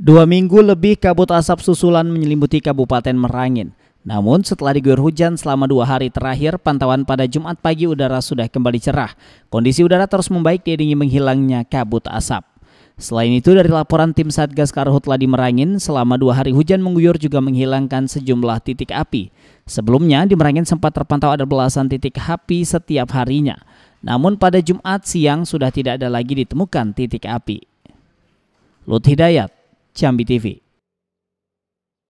Dua minggu lebih kabut asap susulan menyelimuti Kabupaten Merangin. Namun setelah diguyur hujan selama dua hari terakhir, pantauan pada Jumat pagi udara sudah kembali cerah. Kondisi udara terus membaik diiringi menghilangnya kabut asap. Selain itu dari laporan tim Satgas Karhutla di Merangin, selama dua hari hujan mengguyur juga menghilangkan sejumlah titik api. Sebelumnya di Merangin sempat terpantau ada belasan titik api setiap harinya. Namun pada Jumat siang sudah tidak ada lagi ditemukan titik api. Lut Hidayat Jambi TV.